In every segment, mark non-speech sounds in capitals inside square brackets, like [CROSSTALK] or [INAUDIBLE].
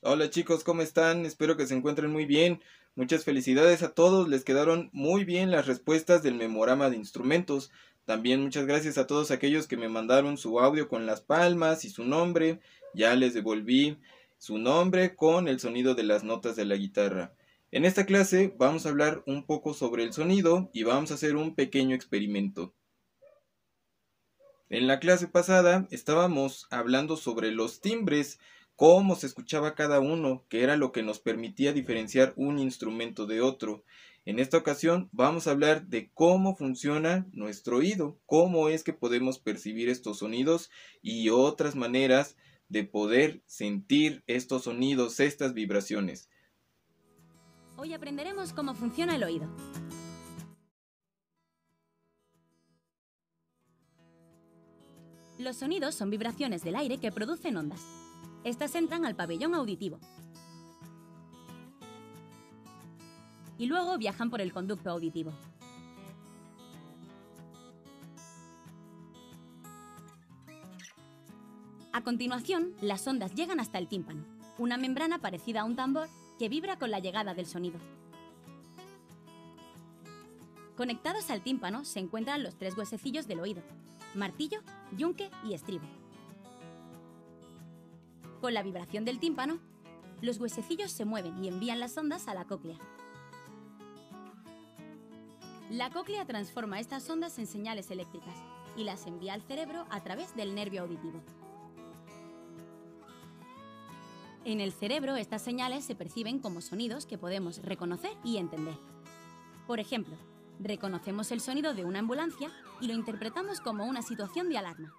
Hola chicos, ¿cómo están? Espero que se encuentren muy bien. Muchas felicidades a todos, les quedaron muy bien las respuestas del memorama de instrumentos. También muchas gracias a todos aquellos que me mandaron su audio con las palmas y su nombre. Ya les devolví su nombre con el sonido de las notas de la guitarra. En esta clase vamos a hablar un poco sobre el sonido y vamos a hacer un pequeño experimento. En la clase pasada estábamos hablando sobre los timbres cómo se escuchaba cada uno, que era lo que nos permitía diferenciar un instrumento de otro. En esta ocasión vamos a hablar de cómo funciona nuestro oído, cómo es que podemos percibir estos sonidos y otras maneras de poder sentir estos sonidos, estas vibraciones. Hoy aprenderemos cómo funciona el oído. Los sonidos son vibraciones del aire que producen ondas. Estas entran al pabellón auditivo. Y luego viajan por el conducto auditivo. A continuación, las ondas llegan hasta el tímpano, una membrana parecida a un tambor que vibra con la llegada del sonido. Conectados al tímpano se encuentran los tres huesecillos del oído, martillo, yunque y estribo. Con la vibración del tímpano, los huesecillos se mueven y envían las ondas a la cóclea. La cóclea transforma estas ondas en señales eléctricas y las envía al cerebro a través del nervio auditivo. En el cerebro estas señales se perciben como sonidos que podemos reconocer y entender. Por ejemplo, reconocemos el sonido de una ambulancia y lo interpretamos como una situación de alarma.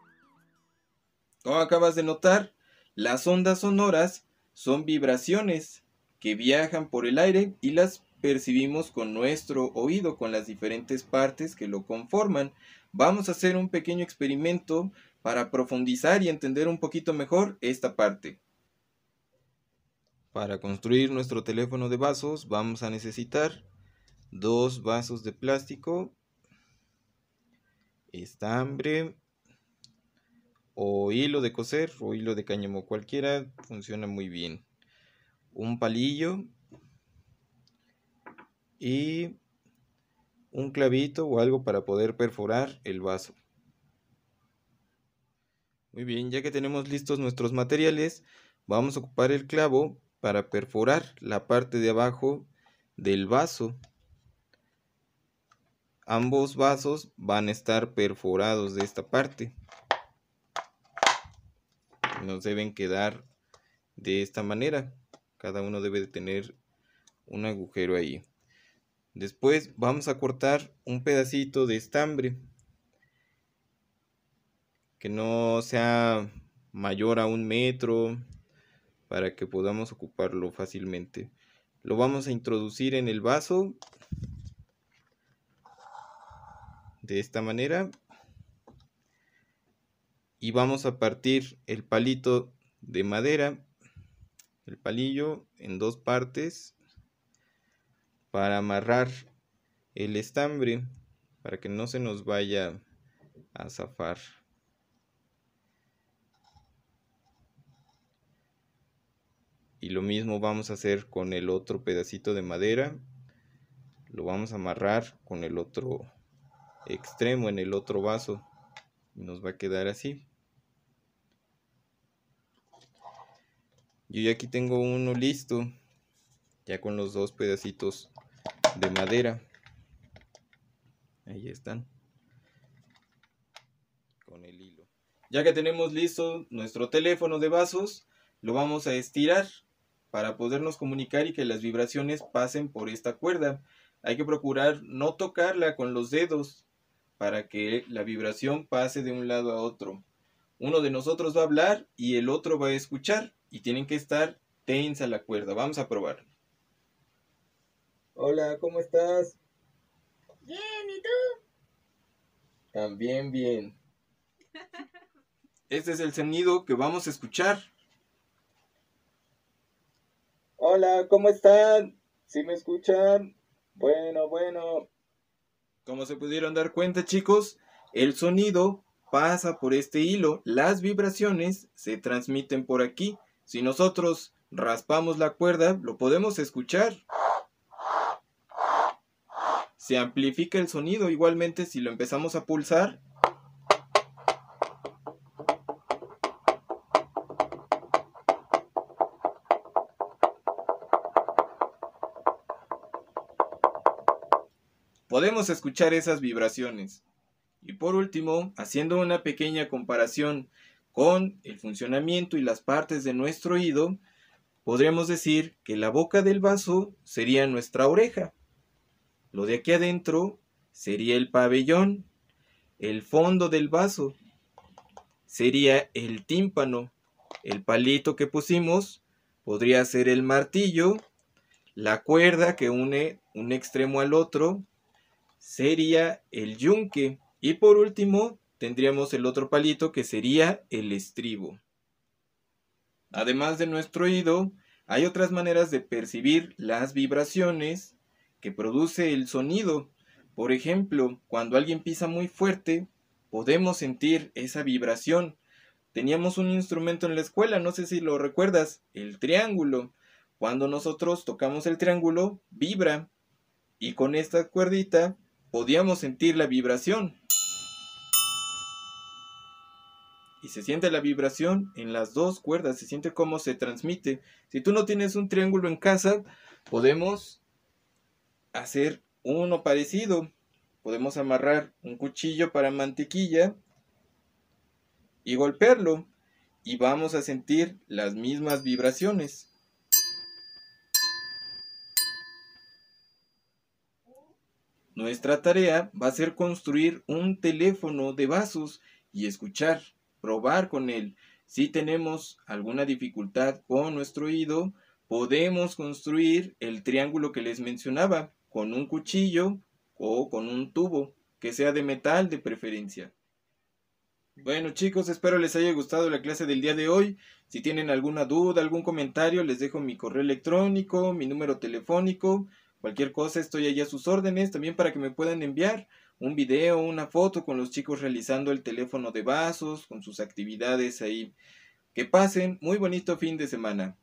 ¿Cómo acabas de notar? Las ondas sonoras son vibraciones que viajan por el aire y las percibimos con nuestro oído, con las diferentes partes que lo conforman. Vamos a hacer un pequeño experimento para profundizar y entender un poquito mejor esta parte. Para construir nuestro teléfono de vasos vamos a necesitar dos vasos de plástico, estambre, o hilo de coser o hilo de cáñamo cualquiera funciona muy bien un palillo y un clavito o algo para poder perforar el vaso muy bien ya que tenemos listos nuestros materiales vamos a ocupar el clavo para perforar la parte de abajo del vaso ambos vasos van a estar perforados de esta parte nos deben quedar de esta manera. Cada uno debe de tener un agujero ahí. Después vamos a cortar un pedacito de estambre que no sea mayor a un metro para que podamos ocuparlo fácilmente. Lo vamos a introducir en el vaso de esta manera y vamos a partir el palito de madera, el palillo en dos partes para amarrar el estambre para que no se nos vaya a zafar. Y lo mismo vamos a hacer con el otro pedacito de madera. Lo vamos a amarrar con el otro extremo en el otro vaso. Y nos va a quedar así. Yo ya aquí tengo uno listo, ya con los dos pedacitos de madera. Ahí están. Con el hilo. Ya que tenemos listo nuestro teléfono de vasos, lo vamos a estirar para podernos comunicar y que las vibraciones pasen por esta cuerda. Hay que procurar no tocarla con los dedos para que la vibración pase de un lado a otro. Uno de nosotros va a hablar y el otro va a escuchar y tienen que estar tensa la cuerda. Vamos a probar Hola, ¿cómo estás? Bien, ¿y tú? También bien. [LAUGHS] Este es el sonido que vamos a escuchar. Hola, ¿cómo están? ¿Sí me escuchan? Bueno, bueno. Como se pudieron dar cuenta, chicos, el sonido pasa por este hilo, las vibraciones se transmiten por aquí si nosotros raspamos la cuerda, lo podemos escuchar. Se amplifica el sonido igualmente si lo empezamos a pulsar. Podemos escuchar esas vibraciones. Y por último, haciendo una pequeña comparación el funcionamiento y las partes de nuestro oído, podríamos decir que la boca del vaso sería nuestra oreja. Lo de aquí adentro sería el pabellón. El fondo del vaso sería el tímpano. El palito que pusimos podría ser el martillo. La cuerda que une un extremo al otro sería el yunque. Y por último, tendríamos el otro palito que sería el estribo. Además de nuestro oído, hay otras maneras de percibir las vibraciones que produce el sonido. Por ejemplo, cuando alguien pisa muy fuerte, podemos sentir esa vibración. Teníamos un instrumento en la escuela, no sé si lo recuerdas, el triángulo. Cuando nosotros tocamos el triángulo, vibra. Y con esta cuerdita podíamos sentir la vibración. se siente la vibración en las dos cuerdas, se siente cómo se transmite. Si tú no tienes un triángulo en casa, podemos hacer uno parecido. Podemos amarrar un cuchillo para mantequilla y golpearlo y vamos a sentir las mismas vibraciones. Nuestra tarea va a ser construir un teléfono de vasos y escuchar probar con él. Si tenemos alguna dificultad con nuestro oído, podemos construir el triángulo que les mencionaba con un cuchillo o con un tubo, que sea de metal de preferencia. Bueno chicos, espero les haya gustado la clase del día de hoy. Si tienen alguna duda, algún comentario, les dejo mi correo electrónico, mi número telefónico, cualquier cosa, estoy ahí a sus órdenes, también para que me puedan enviar un video, una foto con los chicos realizando el teléfono de vasos, con sus actividades ahí. Que pasen muy bonito fin de semana.